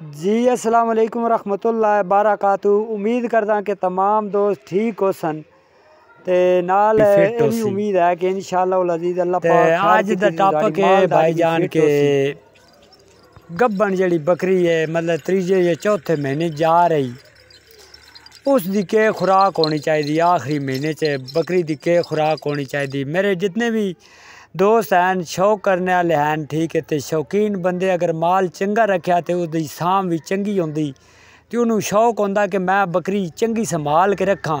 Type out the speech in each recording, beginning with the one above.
जी अस्सलाम वालेकुम रहमतुल्लाह बारकातु उम्मीद करदा कि तमाम दोस्त ठीक हो सन ते नाल उम्मीद है कि इंशाल्लाह उल अजीज अल्लाह पाक आज दा टॉपिक है के गब्बन जड़ी बकरी है मतलब तीजे या चौथे महीने जा रही उस दी के खुराक होनी चाहिए आखिरी महीने च बकरी दी के खुराक होनी चाहिए मेरे जितने भी दोस्त हैं शौक करने आह्ले हैन ठीक है तो शौकीन बंदे अगर माल चंगा रखे तो उसकी सामभ भी चंगी होंदी ते उ'नें शौक आता कि मैं बकरी चंगी संभाल के रक्खां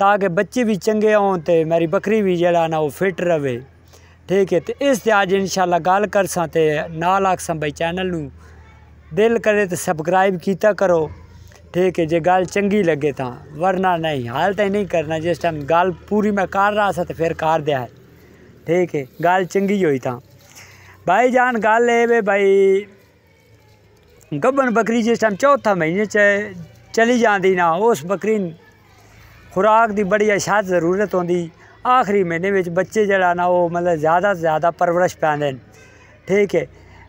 ताकि बच्चे भी चंगे होन मेरी बकरी भी जरा ना ओह् फिट रवै ठीक है तो इस ते इन शाला गल कर ते नाल आखसां भाई चैनल नू दिल करे तो सबसक्राइब किया करो ठीक है जो गल चंगी लगे तां वरना नहीं हाल तो नहीं करना जिस टाइम गल पूरी मैं कर रहा था तो फिर कर दिया है ठीक है गाल चंगी हुई था भाई जान गाल है वे भाई गबन बकरी जिस टाइम चौथा महीने च चली जाती ना उस बकरी खुराक की बड़ी अशाद जरूरत होती आखिरी महीने में बच्चे जड़ा ना वो मतलब ज़्यादा से ज़्यादा परवरिश पाते ठीक है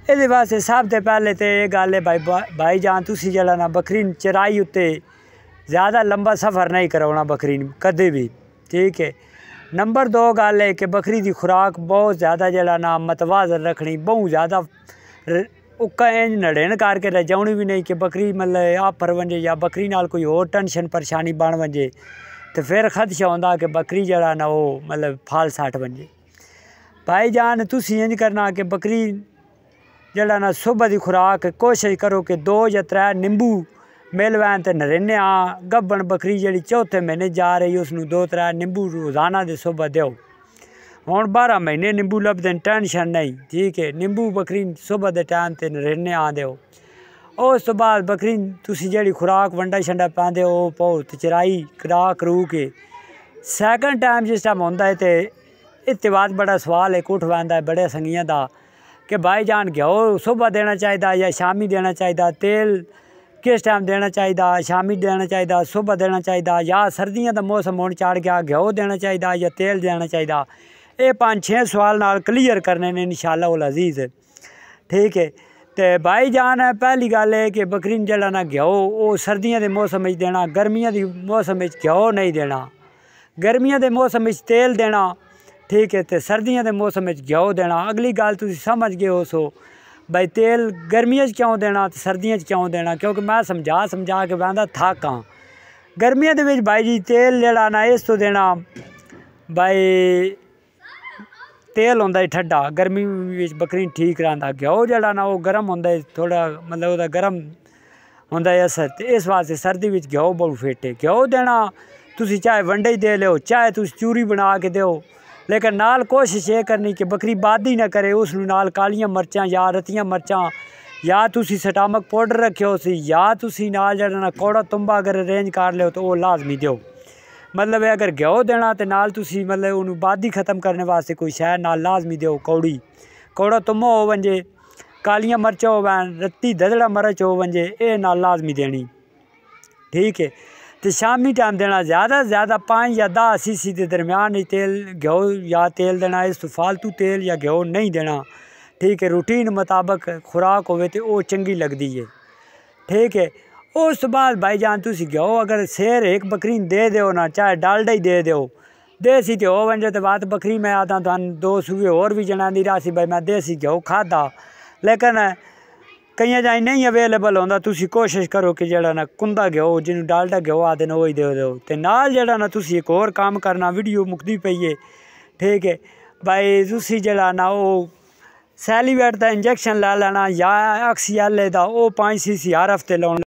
ये वास्ते सब तो पहले तो ये गल है भाई भाई जान तुम जड़ा ना बकरी चराई उत्ते ज़्यादा लंबा सफ़र नहीं कराना बकरी कदे भी ठीक है नंबर दो गल है कि बकरी की खुराक बहुत ज़्यादा जरा ना मतवाजन रखनी बहुत ज़्यादा उक्का इंज नड़ेन करके रजाउनी भी नहीं कि बकरी मतलब आप पर वजे या बकरी नाल कोई और टेंशन परेशानी बन वजे तो फिर खदशा आता कि बकरी जरा ना वो मतलब फाल सट वजे भाई जान तुम इंज करना कि बकरी जरा ना सुबह की खुराक कोशिश करो कि दो या त्रै नींबू ਮਿਲਵੈਂ ਤੇ ਨਰਿੰਨਿਆ ਗੱਬਣ ਬੱਕਰੀ ਜਿਹੜੀ ਚੌਥੇ ਮਹੀਨੇ ਜਾ ਰਹੀ ਉਸ ਨੂੰ ਦੋ ਤਰ੍ਹਾਂ ਨਿੰਬੂ ਰੋਜ਼ਾਨਾ ਦੇ ਸੁਬਹ ਦਿਓ ਹੁਣ 12 ਮਹੀਨੇ ਨਿੰਬੂ ਲੱਭਦੇ ਟੈਨਸ਼ਨ ਨਹੀਂ ਠੀਕ ਹੈ ਨਿੰਬੂ ਬੱਕਰੀ ਸੁਬਹ ਦੇ ਟਾਂ ਤੇ ਨਰਿੰਨੇ ਆ ਹੋ ਉਸ ਤੋਂ ਬਾਅਦ ਬੱਕਰੀ ਤੁਸੀਂ ਜਿਹੜੀ ਖੁਰਾਕ ਵੰਡਾ ਛੰਡਾ ਪਾਉਂਦੇ ਹੋ ਪੌਤ ਚਰਾਈ ਕਰਾ ਕਰੂ ਕੇ ਸੈਕੰਡ ਟਾਈਮ ਜਿਸ ਟਾਈਮ ਹੁੰਦਾ ਹੈ ਤੇ ਇਤੇ ਬਾਅਦ ਬੜਾ ਸਵਾਲ ਹੈ ਕੋਠਵਾਂਦਾ ਹੈ ਬੜੇ ਸੰਗੀਆਂ ਦਾ ਕਿ ਭਾਈ ਜਾਨ ਘਿਓ ਸਵੇਰ ਦੇਣਾ ਚਾਹੀਦਾ ਜਾਂ ਸ਼ਾਮੀ ਦੇਣਾ ਚਾਹੀਦਾ ਤੇਲ किस टाइम देना चाहिए शामी देना चाहिए सुबह देना चाहिए या सर्दियों का मौसम होने चाड़ गया घ्यो देना चाहिए या तेल देना चाहिए ये पाँच छः सवाल नाल क्लीयर करने ने इंशाला उल अजीज़ ठीक है तो भाई जान पहली गल है कि बकरी जड़ा ना घ्यो वो सर्दियों के मौसम में देना गर्मियों के मौसम में घ्यो नहीं देना गर्मियों के मौसम में तेल देना ठीक है तो सर्दियों के मौसम में घ्यो देना अगली गल तुम समझ गए हो सो भाई तेल गर्मियों क्यों देना सर्दियों क्यों देना क्योंकि मैं समझा समझा के बहुत थक हाँ गर्मियों के भाई जी तेल जरा ना इस तो देना भाई तेल होंदा ठंडा गर्मी विच बकरी ठीक रहा घ्यो जरा ना वो गर्म होंदा थोड़ा मतलब ओह्दा गर्म होंदा असर इस वास्ते सर्दी विच घ्यो बहुत फिट है घ्यो देना तुसी चाहे वंडे ही दे लो चाहे तुम चूरी बना के दो लेकिन नाल कोशिश ये करनी कि बकरी ही ना करे उस नाल कालियां मर्चां या रतिया मर्चां या तुसी सटामक पाउडर हो सी या तुसी नाल जेह्ड़ा ना कौड़ा तुम्बा अगर अरेंज कर लो तो ओह् लाजमी दो मतलब अगर घ्यो देना तो नाल तुसी मतलब उन ही ख़त्म करने वास्ते कोई शहर नाल लाजमी दो कौड़ी कौड़ा तुम्बा हो कालिया कालियां हो वन रत्ती ददड़ा मर्च हो वजे ये नाल लाजमी देनी ठीक है तो शामी टाइम देना ज़्यादा ज़्यादा पाँच या दस सी सी के दरम्यान ही तेल घ्यो या तेल देना इस फालतू तेल या घ्यो नहीं देना ठीक है रूटीन मुताबक खुराक हो तो चंकी लगती है ठीक है उस बाद भाई जान तुम घ्यो अगर शेर एक बकरी दे दो ना चाहे डालडा ही दे दो देसी घ्यो बन जाए तो बात बकरी मैं आता तो दो सूए और भी जना दी रहा भाई मैं देसी घ्यो खादा लेकिन कई जगह नहीं अवेलेबल होता कोशिश करो कि जरा ना कुंदा घ्यो जिन्हें डालडा घ्यो आते वो ही दो जरा ना तुम एक होर काम करना वीडियो मुकती पई है ठीक है भाई तुम जरा ना वो सैलीवेट का इंजैक्शन ला लेना या आक्सीएल का वो पांच सी सी हर हफ्ते ला